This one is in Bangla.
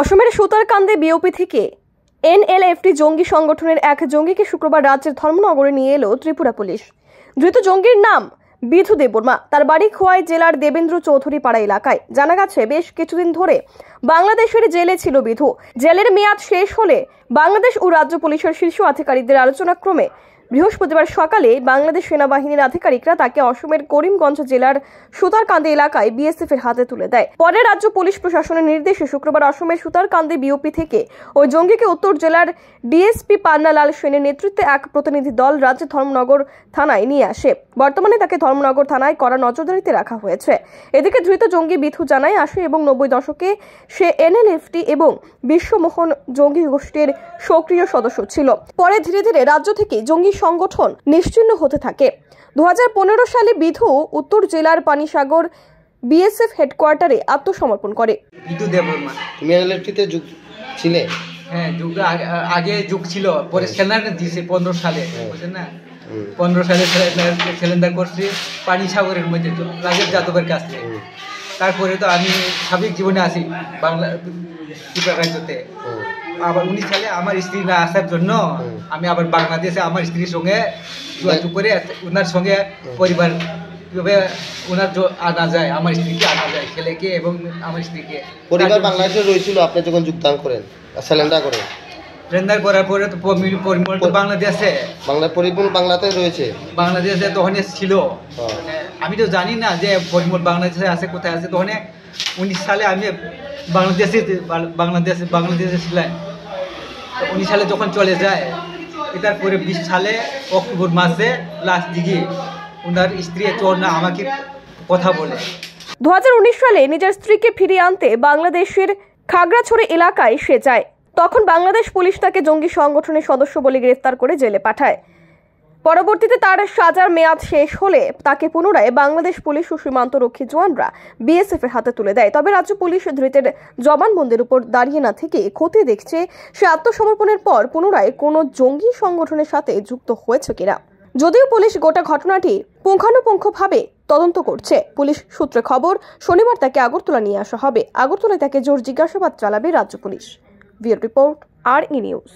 অসমের সুতারকান্দে বিওপি থেকে এনএলএফটি জঙ্গি সংগঠনের এক জঙ্গিকে শুক্রবার রাজ্যের ধর্মনগরে নিয়ে এলো ত্রিপুরা পুলিশ ধৃত জঙ্গির নাম বিধু দেববর্মা তার বাড়ি খোয়াই জেলার দেবেন্দ্র চৌধুরী পাড়া এলাকায় জানা গেছে বেশ কিছুদিন ধরে বাংলাদেশের জেলে ছিল বিধু জেলের মেয়াদ শেষ হলে বাংলাদেশ ও রাজ্য পুলিশের শীর্ষ আধিকারিকদের আলোচনাক্রমে বৃহস্পতিবার সকালে বাংলাদেশ সেনাবাহিনীর আধিকারিকরা তাকে অসমের করিমগঞ্জ জেলার সুতারকান্দি এলাকায় বিএসএফ এর হাতে তুলে দেয় পরে রাজ্য পুলিশ প্রশাসনের নির্দেশে শুক্রবার অসমের সুতারকান্দি বিওপি থেকে ওই জঙ্গিকে উত্তর জেলার ডিএসপি পান্নালাল সেনের নেতৃত্বে এক প্রতিনিধি দল রাজ্যে ধর্মনগর থানায় নিয়ে আসে বর্তমানে তাকে ধর্মনগর থানায় করা নজরদারিতে রাখা হয়েছে এদিকে ধৃত জঙ্গি বিথু জানায় আসে এবং নব্বই দশকে সে এনএলএফটি এবং বিশ্বমোহন জঙ্গি গোষ্ঠীর সক্রিয় সদস্য ছিল পরে ধীরে ধীরে রাজ্য থেকে জঙ্গি সংগঠন নিশ্চিহ্ন হতে থাকে দু সালে বিধু উত্তর জেলার পানিসাগর বিএসএফ হেডকোয়ার্টারে আত্মসমর্পণ করে ছিলে হ্যাঁ আগে যুগ ছিল হ্যাঁ। দিয়েছে পনেরো সালে হ্যাঁ। বুঝলেন না পনেরো সালে করছি মধ্যে রাজীব যাদবের কাছ থেকে তারপরে তো আমি স্বাভাবিক জীবনে আছি বাংলা ত্রিপুরা রাজ্যতে আবার উনি চাইলে আমার স্ত্রী না আসার জন্য আমি আবার বাংলাদেশে আমার স্ত্রীর সঙ্গে যোগাযোগ করে ওনার সঙ্গে পরিবার কীভাবে ওনার আনা যায় আমার স্ত্রীকে আনা যায় ছেলেকে এবং আমার স্ত্রীকে পরিবার বাংলাদেশে রয়েছিল আপনি যখন যোগদান করেন স্যালেন্ডার করেন রেন্ডার করার পরে তো পরিমল তো বাংলাদেশে বাংলা পরিমল বাংলাতে রয়েছে বাংলাদেশে তখন ছিল মানে আমি তো জানি না যে পরিমল বাংলাদেশে আছে কোথায় আছে তখন উনিশ সালে আমি বাংলাদেশে বাংলাদেশে বাংলাদেশে ছিলাম উনিশ সালে যখন চলে যায় এটার পরে বিশ সালে অক্টোবর মাসে লাস্ট দিকে ওনার স্ত্রী না আমাকে কথা বলে দু সালে নিজের স্ত্রীকে ফিরিয়ে আনতে বাংলাদেশের খাগড়াছড়ি এলাকায় সে যায় তখন বাংলাদেশ পুলিশ তাকে জঙ্গি সংগঠনের সদস্য বলে গ্রেফতার করে জেলে পাঠায় পরবর্তীতে তার সাজার মেয়াদ শেষ হলে তাকে পুনরায় বাংলাদেশ পুলিশ ও সীমান্তরক্ষী জওয়ানরা বিএসএফ এর হাতে তুলে দেয় তবে রাজ্য পুলিশ ধৃতের জবানবন্দির উপর দাঁড়িয়ে না থেকে খতিয়ে দেখছে সে আত্মসমর্পণের পর পুনরায় কোনো জঙ্গি সংগঠনের সাথে যুক্ত হয়েছে কিনা যদিও পুলিশ গোটা ঘটনাটি পুঙ্খানুপুঙ্খভাবে তদন্ত করছে পুলিশ সূত্রে খবর শনিবার তাকে আগরতলা নিয়ে আসা হবে আগরতলায় তাকে জোর জিজ্ঞাসাবাদ চালাবে রাজ্য পুলিশ রিপোর্ট আর ই নিউজ